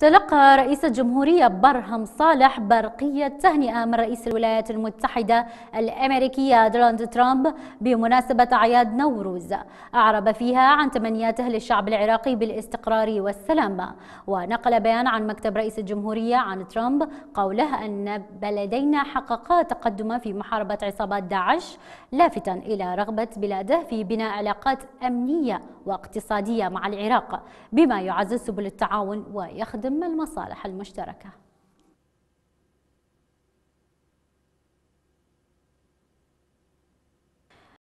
تلقى رئيس الجمهورية برهم صالح برقية تهنئة من رئيس الولايات المتحدة الأمريكية دونالد ترامب بمناسبة أعياد نوروز أعرب فيها عن تمنياته للشعب العراقي بالاستقرار والسلام ونقل بيان عن مكتب رئيس الجمهورية عن ترامب قوله أن بلدينا حققا تقدما في محاربة عصابات داعش لافتا إلى رغبة بلاده في بناء علاقات أمنية واقتصادية مع العراق بما يعزز سبل التعاون ويخدم المصالح المشتركة